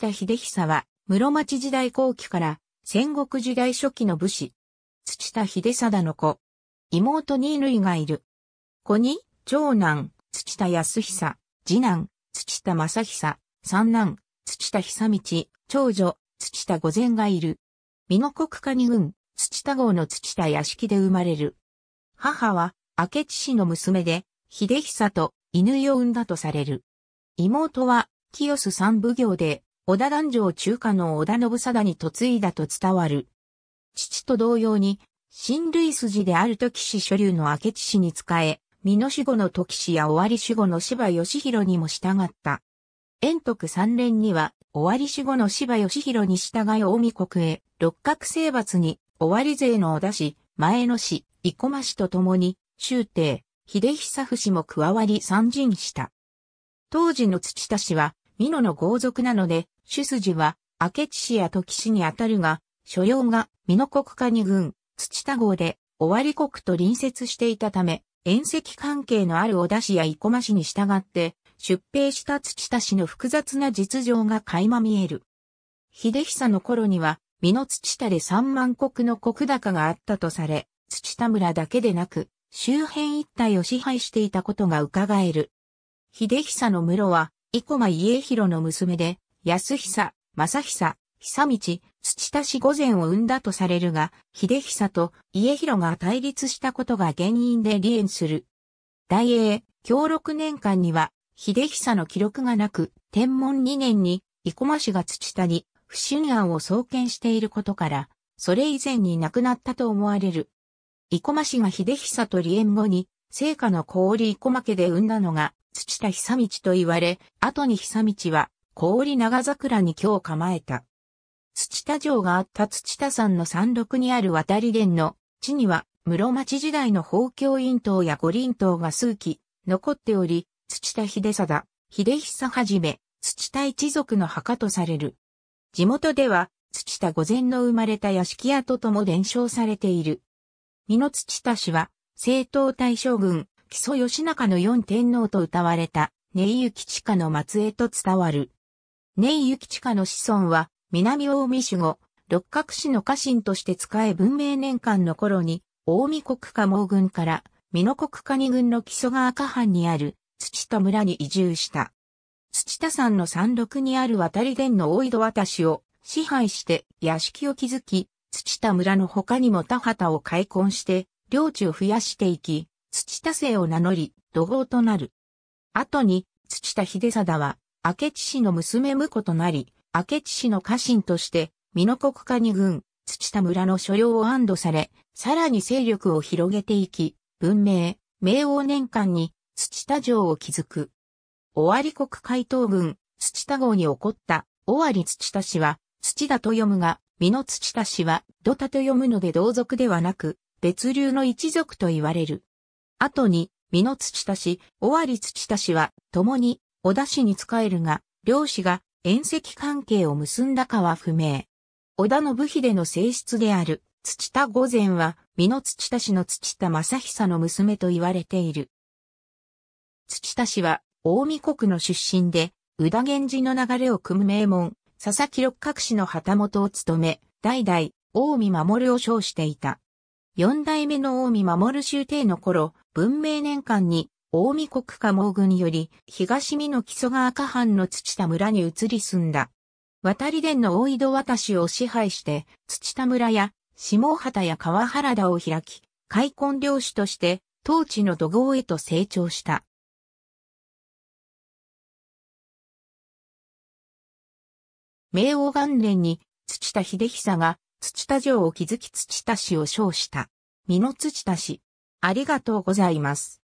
下秀久は、室町時代後期から戦国時代初期の武士。土田秀貞の子。妹二類がいる。子に、長男、土田康久、次男、土田正久、三男、土田久道、長女、土田御前がいる。美濃国家に軍、土田郷の土田屋敷で生まれる。母は、明智氏の娘で、秀久と犬を産んだとされる。妹は、清須三奉行で、織田壇城中華の織田信貞に嫁いだと伝わる。父と同様に、親類筋である時氏所流の明智氏に仕え、美濃守護の時氏や終わり守護の芝義弘にも従った。遠徳三連には、終わり守護の芝義弘に従い大見国へ、六角征伐に、終わり勢の小田氏、前野氏、生駒氏と共に、周帝、秀久氏も加わり参陣した。当時の土田氏は、美濃の豪族なので、主筋は明智氏や時氏にあたるが、所要が美濃国家に軍、土田郷で、尾張国と隣接していたため、遠赤関係のある小田氏や生駒氏に従って、出兵した土田氏の複雑な実情が垣間見える。秀久の頃には、美濃土田で3万石の石高があったとされ、土田村だけでなく、周辺一帯を支配していたことが伺える。秀久の室は、生駒家広の娘で、安久、正久、久道、土田氏御前を生んだとされるが、秀久と家広が対立したことが原因で離縁する。大英、教6年間には、秀久の記録がなく、天文2年に、生駒氏が土田に、不審案を創建していることから、それ以前に亡くなったと思われる。生駒氏が秀久と離縁後に、聖火の氷小まけで生んだのが、土田久道と言われ、後に久道は、氷長桜に今日構えた。土田城があった土田山の山麓にある渡り殿の地には、室町時代の宝鏡院島や五輪島が数基残っており、土田秀貞、秀久はじめ、土田一族の墓とされる。地元では、土田御前の生まれた屋敷跡とも伝承されている。美濃土田氏は、正統大将軍、木曽義仲の四天皇と歌われた、根井幸近の末裔と伝わる。根井幸近の子孫は、南大見守護、六角氏の家臣として使え文明年間の頃に、大見国家毛軍から、美濃国家二軍の木曽川下藩にある、土田村に移住した。土田山の山麓にある渡り殿の大井戸渡しを支配して屋敷を築き、土田村の他にも田畑を開墾して、領地を増やしていき、土田姓を名乗り、土豪となる。後に、土田秀貞は、明智氏の娘婿となり、明智氏の家臣として、美濃国家に軍、土田村の所領を安堵され、さらに勢力を広げていき、文明、明王年間に、土田城を築く。尾張国海東軍、土田号に起こった、尾張土田氏は、土田と読むが、美濃土田氏は、土田と読むので同族ではなく、別流の一族と言われる。後に、美濃土田氏、尾張土田氏は、共に、小田氏に仕えるが、両氏が、縁石関係を結んだかは不明。小田信秀の性質である、土田御前は、美濃土田氏の土田正久の娘と言われている。土田氏は、大見国の出身で、宇田源氏の流れを組む名門、佐々木六角氏の旗本を務め、代々、大見守を称していた。四代目の近江守州帝の頃、文明年間に、近江国家毛軍より、東美の木曽川下藩の土田村に移り住んだ。渡り殿の大井戸渡しを支配して、土田村や、下畑や川原田を開き、開墾領主として、当地の土豪へと成長した。明王元年に、土田秀久が土田城を築き土田氏を称した。美濃土田氏。ありがとうございます。